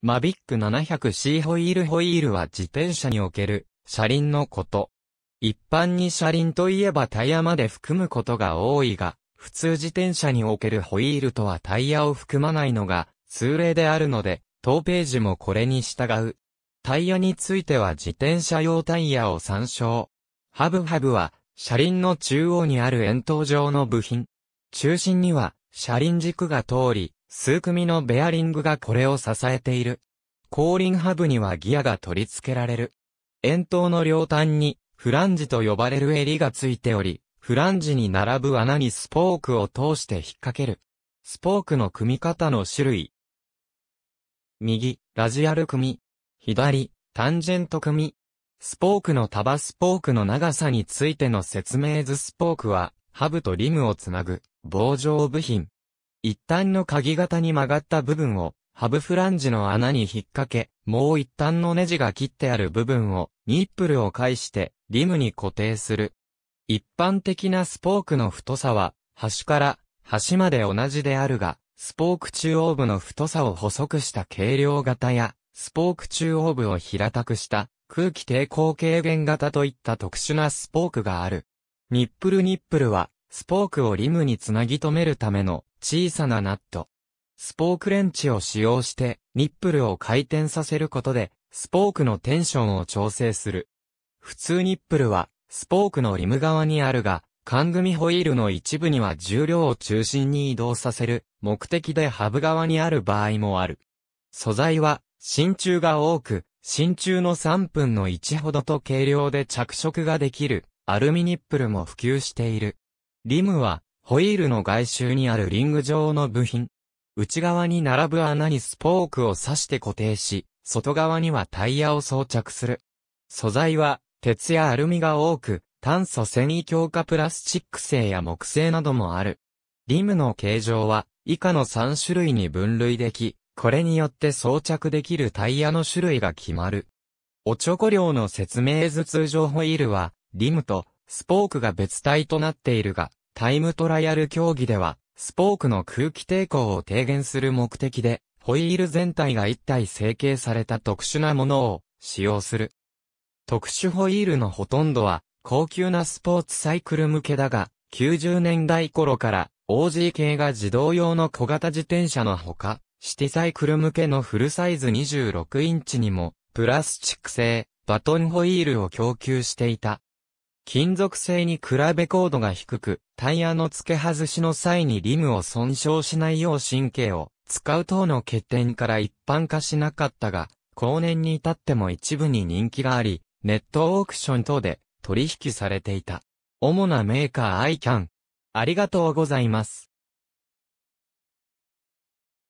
マビック 700C ホイールホイールは自転車における車輪のこと。一般に車輪といえばタイヤまで含むことが多いが、普通自転車におけるホイールとはタイヤを含まないのが通例であるので、当ページもこれに従う。タイヤについては自転車用タイヤを参照。ハブハブは車輪の中央にある円筒状の部品。中心には車輪軸が通り、数組のベアリングがこれを支えている。後輪ハブにはギアが取り付けられる。円筒の両端にフランジと呼ばれる襟がついており、フランジに並ぶ穴にスポークを通して引っ掛ける。スポークの組み方の種類。右、ラジアル組。左、タンジェント組。スポークの束スポークの長さについての説明図スポークは、ハブとリムをつなぐ、棒状部品。一端の鍵型に曲がった部分を、ハブフランジの穴に引っ掛け、もう一端のネジが切ってある部分を、ニップルを介して、リムに固定する。一般的なスポークの太さは、端から端まで同じであるが、スポーク中央部の太さを細くした軽量型や、スポーク中央部を平たくした空気抵抗軽減型といった特殊なスポークがある。ニップルニップルはスポークをリムにつなぎ止めるための小さなナット。スポークレンチを使用してニップルを回転させることでスポークのテンションを調整する。普通ニップルはスポークのリム側にあるが、缶組ホイールの一部には重量を中心に移動させる目的でハブ側にある場合もある。素材は真鍮が多く、真鍮の3分の1ほどと軽量で着色ができるアルミニップルも普及している。リムは、ホイールの外周にあるリング状の部品。内側に並ぶ穴にスポークを刺して固定し、外側にはタイヤを装着する。素材は、鉄やアルミが多く、炭素繊維強化プラスチック製や木製などもある。リムの形状は、以下の3種類に分類でき、これによって装着できるタイヤの種類が決まる。おちょこ量の説明図通常ホイールは、リムとスポークが別体となっているが、タイムトライアル競技では、スポークの空気抵抗を低減する目的で、ホイール全体が一体成形された特殊なものを使用する。特殊ホイールのほとんどは高級なスポーツサイクル向けだが、90年代頃から OG 系が自動用の小型自転車のほか、シティサイクル向けのフルサイズ26インチにも、プラスチック製、バトンホイールを供給していた。金属製に比べ高度が低く、タイヤの付け外しの際にリムを損傷しないよう神経を使う等の欠点から一般化しなかったが、後年に至っても一部に人気があり、ネットオークション等で取引されていた。主なメーカーアイキャン。ありがとうございます。